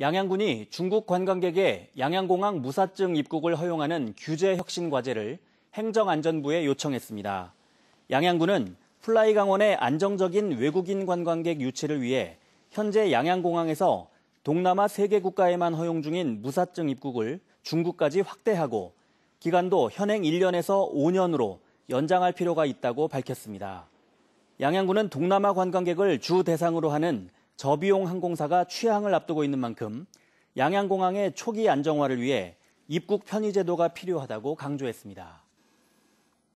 양양군이 중국 관광객의 양양공항 무사증 입국을 허용하는 규제 혁신 과제를 행정안전부에 요청했습니다. 양양군은 플라이 강원의 안정적인 외국인 관광객 유치를 위해 현재 양양공항에서 동남아 3개 국가에만 허용 중인 무사증 입국을 중국까지 확대하고 기간도 현행 1년에서 5년으로 연장할 필요가 있다고 밝혔습니다. 양양군은 동남아 관광객을 주 대상으로 하는 저비용 항공사가 취항을 앞두고 있는 만큼 양양공항의 초기 안정화를 위해 입국 편의 제도가 필요하다고 강조했습니다.